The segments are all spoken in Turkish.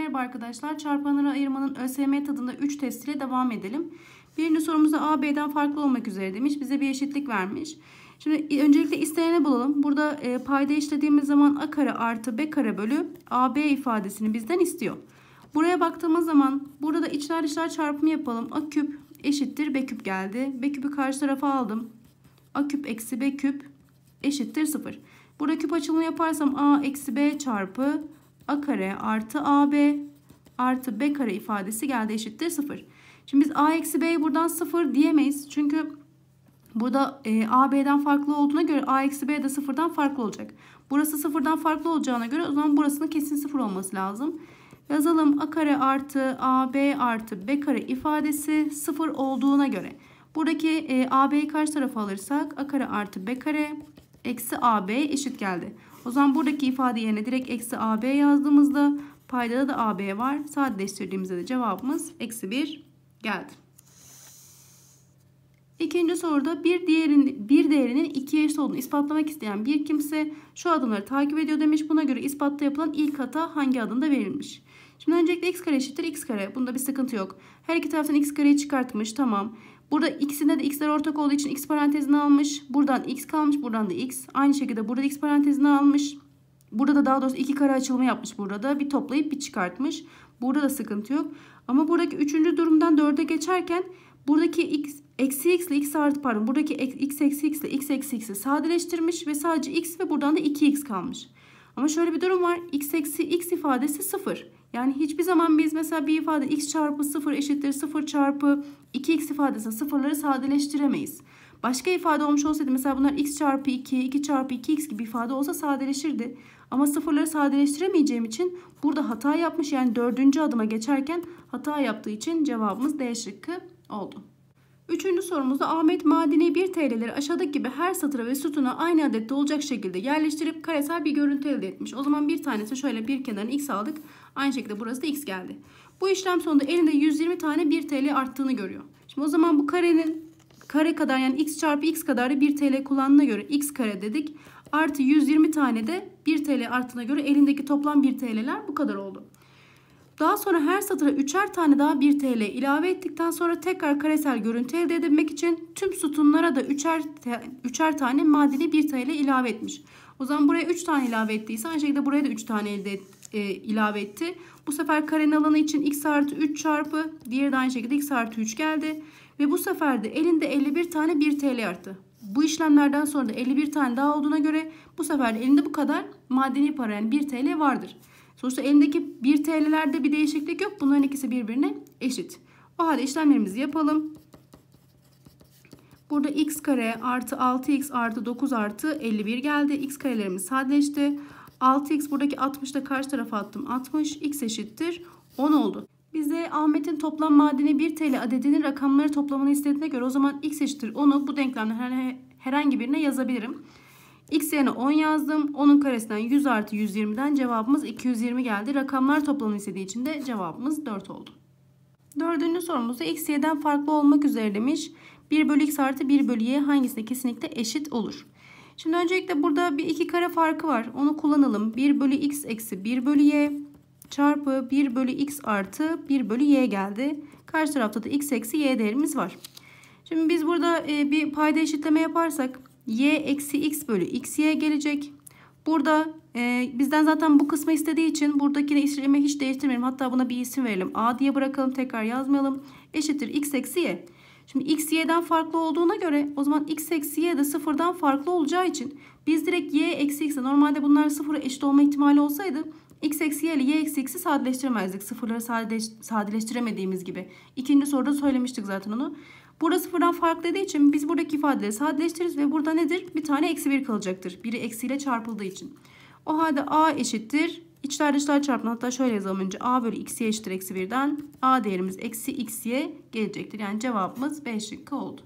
Merhaba arkadaşlar. Çarpanlara ayırmanın ÖSYM tadında 3 ile devam edelim. Birinci sorumuzda A, B'den farklı olmak üzere demiş. Bize bir eşitlik vermiş. Şimdi öncelikle isteneni bulalım. Burada e, payda işlediğimiz zaman A kare artı B kare bölü AB ifadesini bizden istiyor. Buraya baktığımız zaman burada da içler dışlar çarpımı yapalım. A küp eşittir B küp geldi. B küpü karşı tarafa aldım. A küp eksi B küp eşittir 0. Burada küp açılımı yaparsam A eksi B çarpı a kare artı ab artı b kare ifadesi geldi eşittir 0. Şimdi biz a eksi b buradan 0 diyemeyiz. Çünkü burada e, a farklı olduğuna göre a eksi b de 0'dan farklı olacak. Burası 0'dan farklı olacağına göre o zaman burasının kesin 0 olması lazım. Yazalım a kare artı ab artı b kare ifadesi 0 olduğuna göre. Buradaki e, ab'yi karşı tarafa alırsak a kare artı b kare eksi ab eşit geldi. O zaman buradaki ifade yerine direkt eksi AB yazdığımızda paydada da AB var. Sadeleştirdiğimizde de cevabımız eksi 1 geldi. İkinci soruda bir, diğerin, bir değerinin iki eşit olduğunu ispatlamak isteyen bir kimse şu adımları takip ediyor demiş. Buna göre ispatta yapılan ilk hata hangi adımda verilmiş? Şimdi öncelikle x kare eşittir x kare. Bunda bir sıkıntı yok. Her iki taraftan x kareyi çıkartmış. Tamam. Burada ikisinde de x'ler ortak olduğu için x parantezini almış. Buradan x kalmış. Buradan da x. Aynı şekilde burada x parantezini almış. Burada da daha doğrusu iki kare açılımı yapmış burada da. Bir toplayıp bir çıkartmış. Burada da sıkıntı yok. Ama buradaki üçüncü durumdan dörde geçerken buradaki x eksi x ile x artı pardon buradaki x eksi x ile x eksi x'i sadeleştirmiş ve sadece x ve buradan da 2x kalmış. Ama şöyle bir durum var. x eksi x ifadesi 0. Yani hiçbir zaman biz mesela bir ifade x çarpı 0 eşittir 0 çarpı 2x ifadesi sıfırları sadeleştiremeyiz. Başka ifade olmuş olsaydı mesela bunlar x çarpı 2, 2 çarpı 2x gibi ifade olsa sadeleşirdi. Ama sıfırları sadeleştiremeyeceğim için burada hata yapmış yani dördüncü adıma geçerken hata yaptığı için cevabımız D şıkkı oldu. Üçüncü sorumuzda Ahmet madeni 1 TL'leri aşağıdaki gibi her satıra ve sütuna aynı adette olacak şekilde yerleştirip karesel bir görüntü elde etmiş. O zaman bir tanesi şöyle bir kenarın x aldık. Aynı şekilde burası da x geldi. Bu işlem sonunda elinde 120 tane 1 TL arttığını görüyor. Şimdi o zaman bu karenin kare kadar yani x çarpı x kadar 1 TL kullandığına göre x kare dedik. Artı 120 tane de 1 TL arttığına göre elindeki toplam 1 TL'ler bu kadar oldu. Daha sonra her satıra üçer tane daha 1 TL ilave ettikten sonra tekrar karesel görüntü elde edebilmek için tüm sütunlara da üçer, üçer tane madeni 1 TL ilave etmiş. O zaman buraya 3 tane ilave ettiyse aynı şekilde buraya da 3 tane elde etti e, ilave etti. Bu sefer karenin alanı için x artı 3 çarpı diğeri de aynı şekilde x artı 3 geldi. Ve bu sefer de elinde 51 tane 1 TL arttı. Bu işlemlerden sonra da 51 tane daha olduğuna göre bu sefer de elinde bu kadar madeni para yani 1 TL vardır. Sonuçta elindeki 1 TL'lerde bir değişiklik yok. Bunların ikisi birbirine eşit. O halde işlemlerimizi yapalım. Burada x kare artı 6x artı 9 artı 51 geldi. x karelerimiz sadeleşti. 6x buradaki 60'da karşı tarafa attım. 60 x eşittir 10 oldu. Bize Ahmet'in toplam madeni 1 TL adedinin rakamları toplamını istediğine göre o zaman x eşittir 10'u bu denklemden herhangi birine yazabilirim. X yerine 10 yazdım. 10'un karesinden 100 artı 120'den cevabımız 220 geldi. Rakamlar toplamını istediği için de cevabımız 4 oldu. Dördüncü sorumuzda x y'den farklı olmak üzere demiş. 1 bölü x artı 1 bölü y hangisine kesinlikle eşit olur? Şimdi öncelikle burada bir iki kare farkı var. Onu kullanalım. 1 bölü x eksi 1 bölü y çarpı 1 bölü x artı 1 bölü y geldi. Karşı tarafta da x eksi y değerimiz var. Şimdi biz burada e, bir payda eşitleme yaparsak y eksi x bölü x y gelecek. Burada e, bizden zaten bu kısmı istediği için buradakini işlemi hiç değiştirmeyelim. Hatta buna bir isim verelim. A diye bırakalım tekrar yazmayalım. Eşittir x eksi y. Şimdi x y'den farklı olduğuna göre o zaman x eksi y de sıfırdan farklı olacağı için biz direkt y eksi x'e normalde bunlar sıfıra eşit olma ihtimali olsaydı x eksi y ile y eksi x'i sadeleştiremezdik. Sıfırları sadeleş, sadeleştiremediğimiz gibi. İkinci soruda söylemiştik zaten onu. Burada sıfırdan farklı dediği için biz buradaki ifadeleri sadeleştiririz ve burada nedir? Bir tane eksi 1 kalacaktır. Biri eksiyle çarpıldığı için. O halde a eşittir İçler dışlar çarpımı hatta şöyle yazalım önce a bölü x'ye eşittir eksi 1'den a değerimiz eksi x'ye gelecektir. Yani cevabımız 5 şıkkı oldu.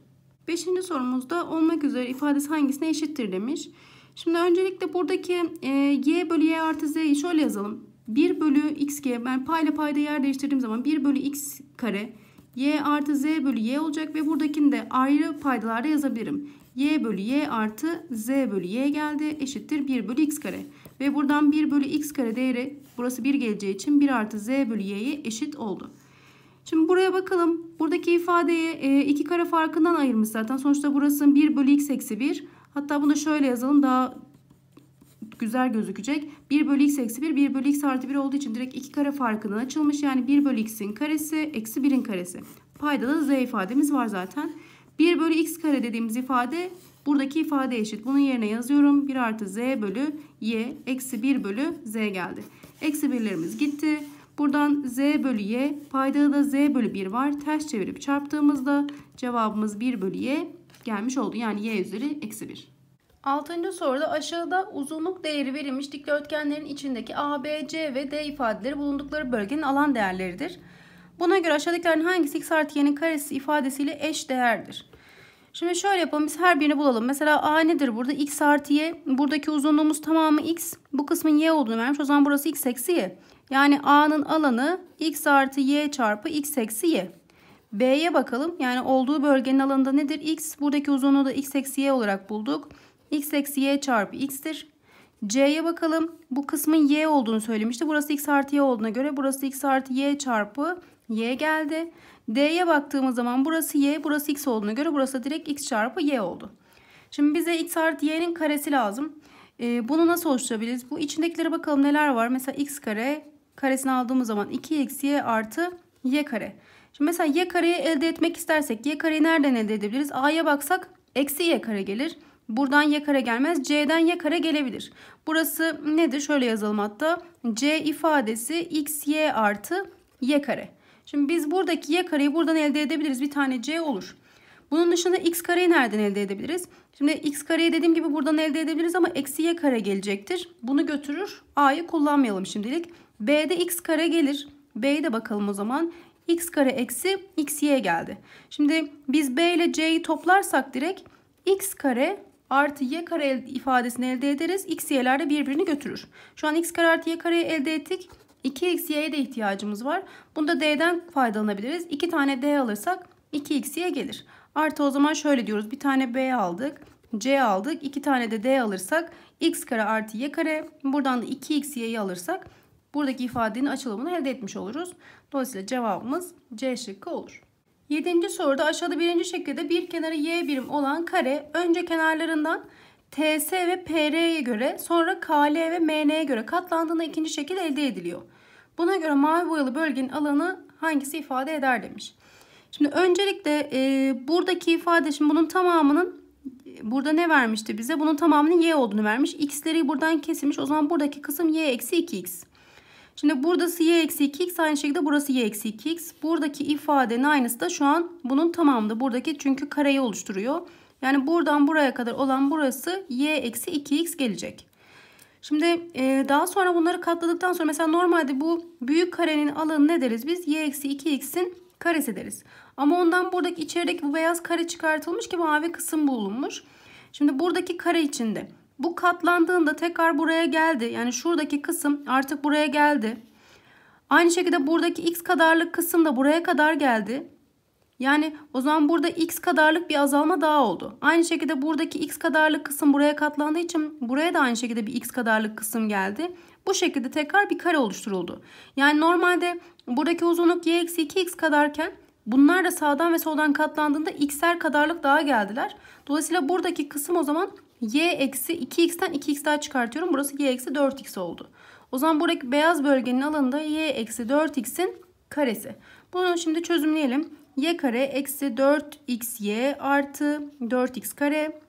Beşinci sorumuzda olmak üzere ifadesi hangisine eşittir demiş. Şimdi öncelikle buradaki e, y bölü y artı z'yi şöyle yazalım. 1 bölü x g yani payla payda yer değiştirdiğim zaman 1 bölü x kare y artı z bölü y olacak ve buradakini de ayrı paydalarda yazabilirim y bölü y artı z bölü y geldi. Eşittir 1 bölü x kare. Ve buradan 1 bölü x kare değeri burası 1 geleceği için 1 artı z bölü y'ye eşit oldu. Şimdi buraya bakalım. Buradaki ifadeyi 2 e, kare farkından ayırmış zaten. Sonuçta burası 1 bölü x eksi 1. Hatta bunu şöyle yazalım daha güzel gözükecek. 1 bölü x eksi 1, 1 bölü x artı 1 olduğu için direkt 2 kare farkından açılmış. Yani 1 bölü x'in karesi eksi 1'in karesi. Paydada da z ifademiz var zaten. 1 bölü x kare dediğimiz ifade buradaki ifade eşit. Bunun yerine yazıyorum. 1 artı z bölü y eksi 1 bölü z geldi. Eksi birlerimiz gitti. Buradan z bölü y paydada da z bölü 1 var. Ters çevirip çarptığımızda cevabımız 1 bölü y gelmiş oldu. Yani y üzeri eksi 1. Altıncı soruda aşağıda uzunluk değeri verilmiş dikdörtgenlerin içindeki A, B, C ve D ifadeleri bulundukları bölgenin alan değerleridir. Buna göre aşağıdakilerin hangisi x artı y'nin karesi ifadesiyle eş değerdir? Şimdi şöyle yapalım biz her birini bulalım. Mesela a nedir burada? x artı y. Buradaki uzunluğumuz tamamı x. Bu kısmın y olduğunu vermiş. O zaman burası x eksi y. Yani a'nın alanı x artı y çarpı x eksi y. B'ye bakalım. Yani olduğu bölgenin alanında nedir? X. Buradaki uzunluğu da x eksi y olarak bulduk. x eksi y çarpı x'tir. C'ye bakalım. Bu kısmın y olduğunu söylemişti. Burası x artı y olduğuna göre burası x artı y çarpı y geldi. D'ye baktığımız zaman burası y, burası x olduğuna göre burası direkt x çarpı y oldu. Şimdi bize x artı y'nin karesi lazım. Ee, bunu nasıl oluşturabiliriz? Bu içindekilere bakalım neler var. Mesela x kare karesini aldığımız zaman 2 xy artı y kare. Şimdi mesela y kareyi elde etmek istersek y kareyi nereden elde edebiliriz? A'ya baksak eksi y kare gelir. Buradan y kare gelmez. C'den y kare gelebilir. Burası nedir? Şöyle yazalım hatta. C ifadesi XY artı y kare. Şimdi biz buradaki y kareyi buradan elde edebiliriz. Bir tane c olur. Bunun dışında x kareyi nereden elde edebiliriz? Şimdi x kareyi dediğim gibi buradan elde edebiliriz ama eksi y kare gelecektir. Bunu götürür. a'yı kullanmayalım şimdilik. b'de x kare gelir. b'ye de bakalım o zaman. x kare eksi x y geldi. Şimdi biz b ile c'yi toplarsak direkt x kare artı y kare ifadesini elde ederiz. x y'ler de birbirini götürür. Şu an x kare artı y kareyi elde ettik. 2xy'ye de ihtiyacımız var. Bunda d'den faydalanabiliriz. 2 tane d alırsak 2xy gelir. Artı o zaman şöyle diyoruz. Bir tane b aldık. c aldık. 2 tane de d alırsak x kare artı y kare. Buradan da 2xy'yi alırsak buradaki ifadenin açılımını elde etmiş oluruz. Dolayısıyla cevabımız c şıkkı olur. 7. soruda aşağıda birinci şekilde bir kenarı y birim olan kare önce kenarlarından TS ve PR'ye göre sonra KL ve MN'ye göre katlandığında ikinci şekil elde ediliyor. Buna göre mavi boyalı bölgenin alanı hangisi ifade eder demiş. Şimdi öncelikle e, buradaki ifade şimdi bunun tamamının e, burada ne vermişti bize? Bunun tamamının y olduğunu vermiş. x'leri buradan kesilmiş. O zaman buradaki kısım y eksi 2x. Şimdi buradası y eksi 2x aynı şekilde burası y eksi 2x. Buradaki ifadenin aynısı da şu an bunun tamamında. Buradaki çünkü kareyi oluşturuyor. Yani buradan buraya kadar olan burası y eksi 2x gelecek. Şimdi e, daha sonra bunları katladıktan sonra mesela normalde bu büyük karenin alanı ne deriz? Biz y eksi 2x'in karesi deriz. Ama ondan buradaki içerideki bu beyaz kare çıkartılmış ki mavi kısım bulunmuş. Şimdi buradaki kare içinde bu katlandığında tekrar buraya geldi. Yani şuradaki kısım artık buraya geldi. Aynı şekilde buradaki x kadarlık kısım da buraya kadar geldi. Yani o zaman burada x kadarlık bir azalma daha oldu. Aynı şekilde buradaki x kadarlık kısım buraya katlandığı için buraya da aynı şekilde bir x kadarlık kısım geldi. Bu şekilde tekrar bir kare oluşturuldu. Yani normalde buradaki uzunluk y eksi 2x kadarken bunlar da sağdan ve soldan katlandığında x'er kadarlık daha geldiler. Dolayısıyla buradaki kısım o zaman y eksi 2x'ten 2x daha çıkartıyorum. Burası y eksi 4x oldu. O zaman buradaki beyaz bölgenin alanında y eksi 4x'in karesi. Bunu şimdi çözümleyelim y kare eksi 4xy artı 4x kare.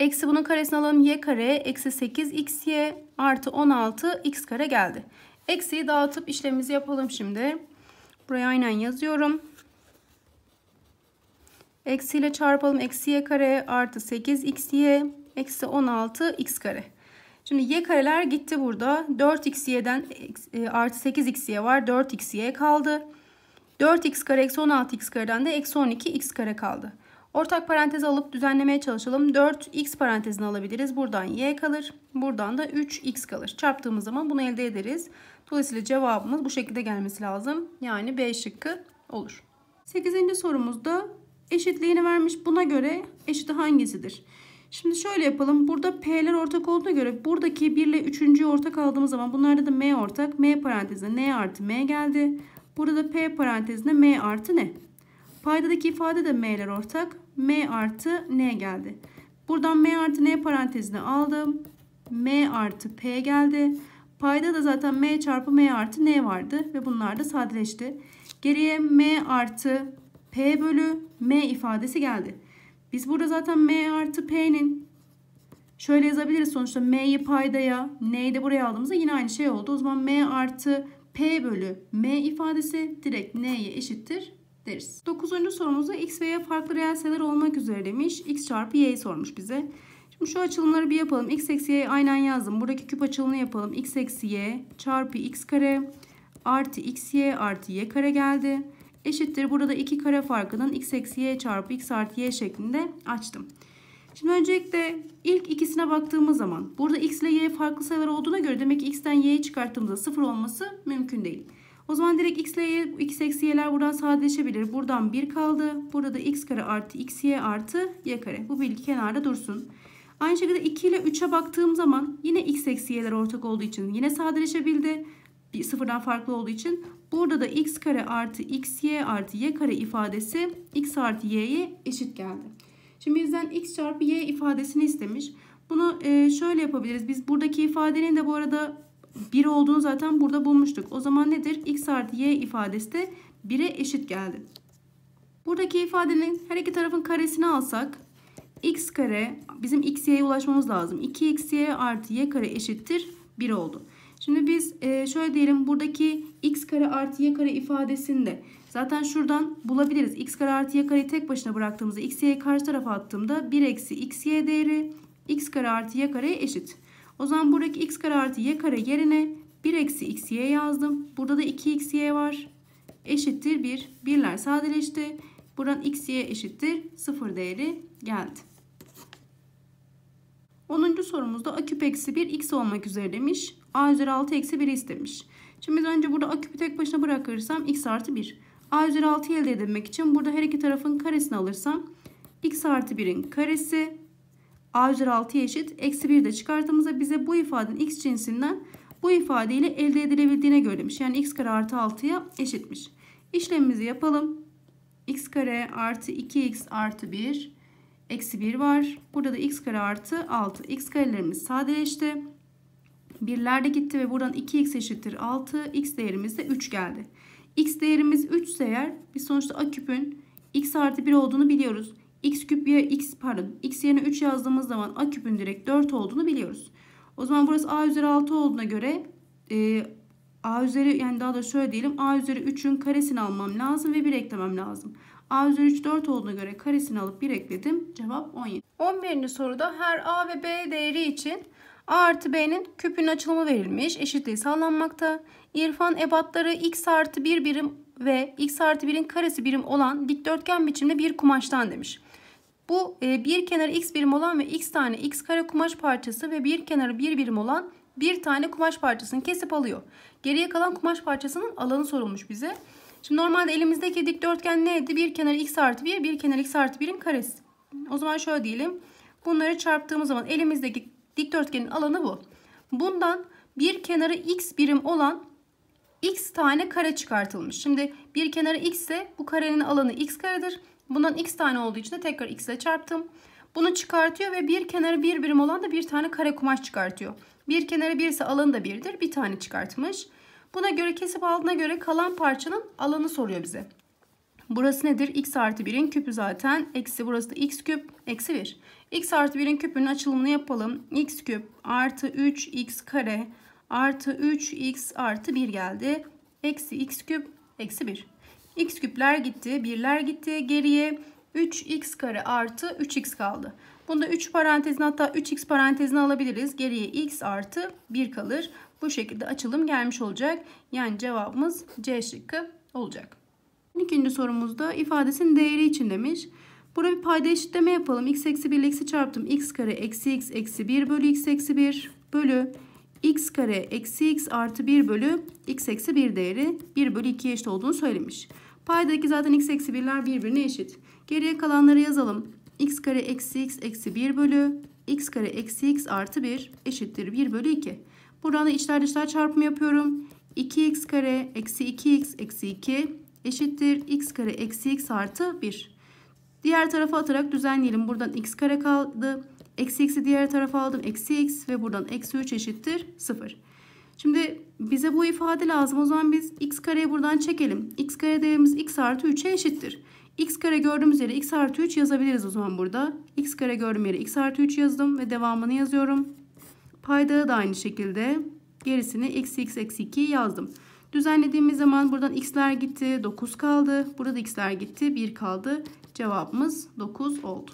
Eksi bunun karesini alalım. y kare eksi 8xy artı 16x kare geldi. Eksiyi dağıtıp işlemimizi yapalım şimdi. Buraya aynen yazıyorum. Eksiyle çarpalım. Eksi y kare artı 8xy eksi 16x kare. Şimdi y kareler gitti burada. 4xy'den e, artı 8xy var. 4xy kaldı. 4x kare eksi 16x kareden de eksi 12x kare kaldı. Ortak parantez alıp düzenlemeye çalışalım. 4 x parantezini alabiliriz. Buradan y kalır. Buradan da 3 x kalır. Çarptığımız zaman bunu elde ederiz. Dolayısıyla cevabımız bu şekilde gelmesi lazım. Yani B şıkkı olur. 8. sorumuzda eşitliğini vermiş. Buna göre eşit hangisidir? Şimdi şöyle yapalım. Burada p'ler ortak olduğuna göre buradaki 1 ile 3.'yü ortak aldığımız zaman bunlarda da m ortak. m parantezine n artı m geldi. Burada P parantezinde M artı ne? Paydadaki ifade de M'ler ortak. M artı N geldi. Buradan M artı N parantezine aldım. M artı P geldi. Payda da zaten M çarpı M artı N vardı. Ve bunlar da sadeleşti. Geriye M artı P bölü M ifadesi geldi. Biz burada zaten M artı P'nin şöyle yazabiliriz sonuçta M'yi paydaya N'yi de buraya aldığımızda yine aynı şey oldu. O zaman M artı P bölü M ifadesi direkt N'ye eşittir deriz. Dokuzuncu sorumuzda x ve y farklı reel sayılar olmak üzere demiş. x çarpı y'yi sormuş bize. Şimdi şu açılımları bir yapalım. x eksi y'yi aynen yazdım. Buradaki küp açılımını yapalım. x eksi y çarpı x kare artı x y artı y kare geldi. Eşittir burada 2 kare farkının x eksi y çarpı x artı y şeklinde açtım. Şimdi öncelikle ilk ikisine baktığımız zaman burada x ile y farklı sayılar olduğuna göre demek ki x'ten y'yi çıkarttığımızda sıfır olması mümkün değil. O zaman direkt x ile y, x eksi y'ler buradan sadeleşebilir. Buradan 1 kaldı. Burada da x kare artı x y artı y kare. Bu bilgi kenarda dursun. Aynı şekilde 2 ile 3'e baktığım zaman yine x eksi y'ler ortak olduğu için yine sadeleşebildi. Bir sıfırdan farklı olduğu için. Burada da x kare artı x y artı y kare ifadesi x artı y'ye eşit geldi. Şimdi bizden x çarpı y ifadesini istemiş. Bunu e, şöyle yapabiliriz. Biz buradaki ifadenin de bu arada 1 olduğunu zaten burada bulmuştuk. O zaman nedir? x artı y ifadesi de 1'e eşit geldi. Buradaki ifadenin her iki tarafın karesini alsak x kare bizim x xy'ye ulaşmamız lazım. 2 x y artı y kare eşittir 1 oldu. Şimdi biz e, şöyle diyelim buradaki x kare artı y kare ifadesinde zaten şuradan bulabiliriz. x kare artı y kareyi tek başına bıraktığımızda x y'yi karşı tarafa attığımda 1 eksi x y değeri x kare artı y kareye eşit. O zaman buradaki x kare artı y kare yerine 1 eksi x y yazdım. Burada da 2 x y var. Eşittir 1. Bir. 1'ler sadeleşti. Buradan x y eşittir 0 değeri geldi. 10. sorumuzda a küp eksi 1 x olmak üzere demiş a üzeri 6 eksi 1 istemiş. Şimdi biz önce burada a küpü tek başına bırakırsam x artı 1. a üzeri 6 elde etmek için burada her iki tarafın karesini alırsam x artı 1'in karesi a üzeri 6'ya eşit eksi 1 de çıkarttığımızda bize bu ifadenin x cinsinden bu ifadeyle elde edilebildiğine göremiş. Yani x kare artı 6'ya eşitmiş. İşlemimizi yapalım. x kare artı 2x artı 1 eksi 1 var. Burada da x kare artı 6. x karelerimiz sadeleşti birlerde gitti ve buradan 2x eşittir 6. X değerimiz de 3 geldi. X değerimiz 3 ise eğer biz sonuçta A küpün x artı 1 olduğunu biliyoruz. X küp yer, x pardon x yerine 3 yazdığımız zaman A küpün direkt 4 olduğunu biliyoruz. O zaman burası A üzeri 6 olduğuna göre e, A üzeri yani daha da şöyle diyelim A üzeri 3'ün karesini almam lazım ve 1 eklemem lazım. A üzeri 3 4 olduğuna göre karesini alıp 1 ekledim. Cevap 17. 11. soruda her A ve B değeri için A artı B'nin küpünün açılımı verilmiş. Eşitliği sağlanmakta. İrfan ebatları x artı 1 birim ve x artı 1'in karesi birim olan dikdörtgen biçimde bir kumaştan demiş. Bu e, bir kenarı x birim olan ve x tane x kare kumaş parçası ve bir kenarı bir birim olan bir tane kumaş parçasını kesip alıyor. Geriye kalan kumaş parçasının alanı sorulmuş bize. Şimdi normalde elimizdeki dikdörtgen neydi? Bir kenarı x artı 1, bir kenarı x artı 1'in karesi. O zaman şöyle diyelim. Bunları çarptığımız zaman elimizdeki Dikdörtgenin alanı bu. Bundan bir kenarı x birim olan x tane kare çıkartılmış. Şimdi bir kenarı x ise bu karenin alanı x karedir. Bundan x tane olduğu için de tekrar x ile çarptım. Bunu çıkartıyor ve bir kenarı bir birim olan da bir tane kare kumaş çıkartıyor. Bir kenarı bir ise alanı da birdir. Bir tane çıkartmış. Buna göre kesip aldığına göre kalan parçanın alanı soruyor bize. Burası nedir? x artı 1'in küpü zaten. Eksi burası da x küp. Eksi 1 x artı 1'in küpünün açılımını yapalım. x küp artı 3x kare artı 3x artı 1 geldi. Eksi x küp eksi 1. x küpler gitti. birler gitti. Geriye 3x kare artı 3x kaldı. Bunda 3 parantezini hatta 3x parantezini alabiliriz. Geriye x artı 1 kalır. Bu şekilde açılım gelmiş olacak. Yani cevabımız C şıkkı olacak. İkinci sorumuzda ifadesinin değeri için demiş. Burada bir payda eşitleme yapalım. x eksi 1 ile x'i çarptım. x kare eksi x eksi 1 bölü x eksi 1 bölü x kare eksi x artı 1 bölü x eksi 1 değeri 1 bölü 2'ye eşit olduğunu söylemiş. Paydaki zaten x eksi 1'ler birbirine eşit. Geriye kalanları yazalım. x kare eksi x eksi 1 bölü x kare eksi x artı 1 eşittir 1 bölü 2. Buradan da içler dışlar çarpımı yapıyorum. 2x kare eksi 2x eksi 2 eşittir x kare eksi x artı 1. Diğer tarafa atarak düzenleyelim. Buradan x kare kaldı. Eksi x'i diğer tarafa aldım. Eksi x ve buradan eksi 3 eşittir 0. Şimdi bize bu ifade lazım. O zaman biz x kareyi buradan çekelim. x kare değerimiz x artı 3'e eşittir. x kare gördüğümüz yere x artı 3 yazabiliriz o zaman burada. x kare gördüğüm yere x artı 3 yazdım ve devamını yazıyorum. Paydağı da aynı şekilde gerisini eksi x eksi 2 yazdım. Düzenlediğimiz zaman buradan x'ler gitti 9 kaldı. Burada x'ler gitti 1 kaldı. Cevabımız 9 oldu.